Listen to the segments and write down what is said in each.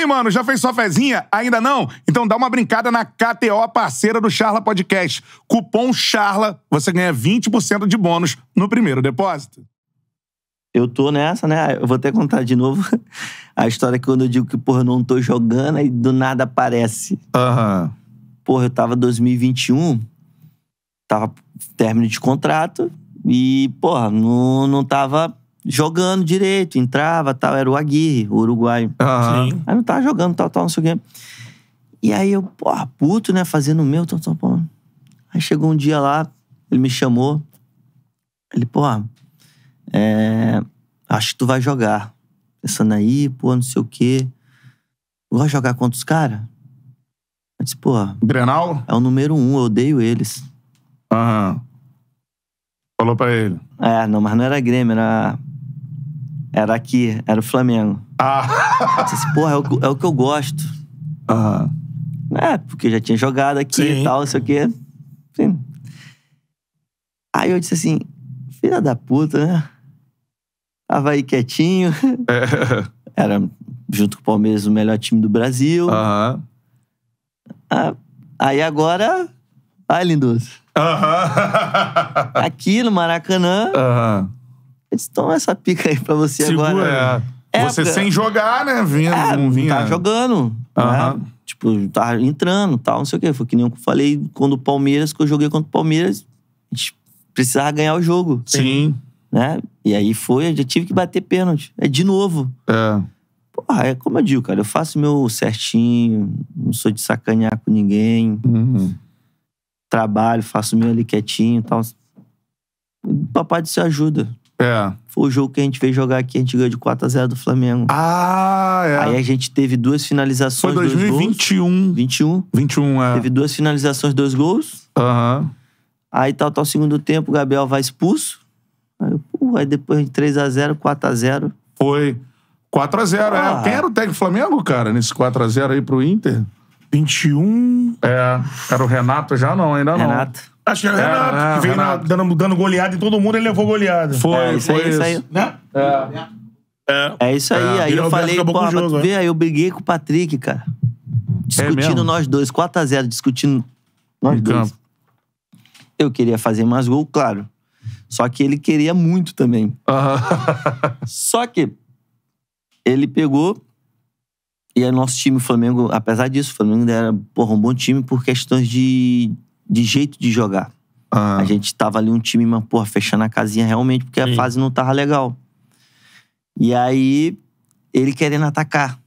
aí, mano? Já fez sua fezinha? Ainda não? Então dá uma brincada na KTO, parceira do Charla Podcast. Cupom CHARLA, você ganha 20% de bônus no primeiro depósito. Eu tô nessa, né? Eu vou até contar de novo a história que quando eu digo que, porra, eu não tô jogando, aí do nada aparece. Aham. Uhum. Porra, eu tava 2021, tava término de contrato e, porra, não, não tava jogando direito, entrava tal. Era o Aguirre, o uruguaio. Uhum. Aí ah, não tava tá jogando, tal, tal, não sei o quê. E aí eu, porra, puto, né? Fazendo o meu, tal, tal, porra. Aí chegou um dia lá, ele me chamou. Ele, porra, é, acho que tu vai jogar. Pensando aí, pô, não sei o quê. Vai jogar contra os caras? Eu disse, pô. Grenal? É o número um, eu odeio eles. Aham. Uhum. Falou pra ele. É, não, mas não era Grêmio, era era aqui, era o Flamengo. Ah! Disse, Porra, é o, é o, que eu gosto. Aham. É, porque já tinha jogado aqui Sim. e tal, não sei o quê. Sim. Aí eu disse assim, filha da puta, né? Tava aí quietinho. É. Era, junto com o Palmeiras, o melhor time do Brasil. Aham. Ah, aí agora. Ai, lindoso. Aham. Aqui no Maracanã. Aham. Eu disse, toma essa pica aí pra você Segura, agora. É. é você sem jogar, né? Vinha, é, não vinha. Tava tá jogando. Uhum. Né? Tipo, tava tá entrando tal, não sei o quê. Foi que nem eu falei quando o Palmeiras, que eu joguei contra o Palmeiras, a gente precisava ganhar o jogo. Sim. Né? E aí foi, eu já tive que bater pênalti. É de novo. É. Porra, é como eu digo, cara, eu faço meu certinho, não sou de sacanear com ninguém. Uhum. Trabalho, faço meu ali quietinho e tal. O papai disse ajuda. É. Foi o jogo que a gente veio jogar aqui, a gente ganhou de 4x0 do Flamengo. Ah, é. Aí a gente teve duas finalizações. Foi 2021. Dois gols. 21. 21, é. Teve duas finalizações, dois gols. Aham. Uhum. Aí tal, tá, tal, tá segundo tempo, o Gabriel vai expulso. Aí, pô, aí depois de 3x0, 4x0. Foi. 4x0, ah. é. Quem era o técnico Flamengo, cara, nesse 4x0 aí pro Inter? 21. É. Era o Renato já não, ainda Renato. não. Renato. Acho que era Renato, que veio na, dando, dando goleada e todo mundo, ele levou goleada. Foi, É isso foi aí, isso aí. Né? É. É. É isso aí. É. Aí eu falei, acabou com o jogo, tu é. Né? ver, aí eu briguei com o Patrick, cara. Discutindo é nós dois, 4x0, discutindo nós dois. campo. Eu queria fazer mais gol, claro. Só que ele queria muito também. Ah. Só que ele pegou e aí nosso time, o Flamengo, apesar disso, o Flamengo era porra, um bom time por questões de de jeito de jogar. Ah. A gente tava ali um time, mas, porra, fechando a casinha realmente, porque Sim. a fase não tava legal. E aí, ele querendo atacar.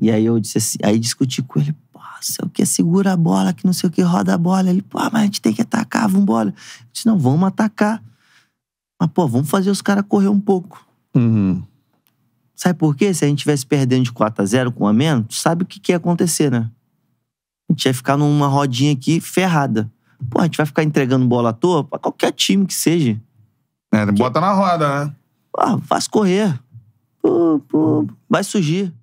E aí eu disse assim, aí discuti com ele, pô, sei o que, segura a bola, que não sei o que, roda a bola. Ele, pô, mas a gente tem que atacar, vambora. Eu disse, não, vamos atacar. Mas, pô, vamos fazer os caras correr um pouco. Uhum. Sabe por quê? Se a gente tivesse perdendo de 4 a 0 com a menos, sabe o que, que ia acontecer, né? a gente ia ficar numa rodinha aqui ferrada. Pô, a gente vai ficar entregando bola à toa pra qualquer time que seja. É, bota na roda, né? Ah, faz correr. Pô, pô, vai surgir.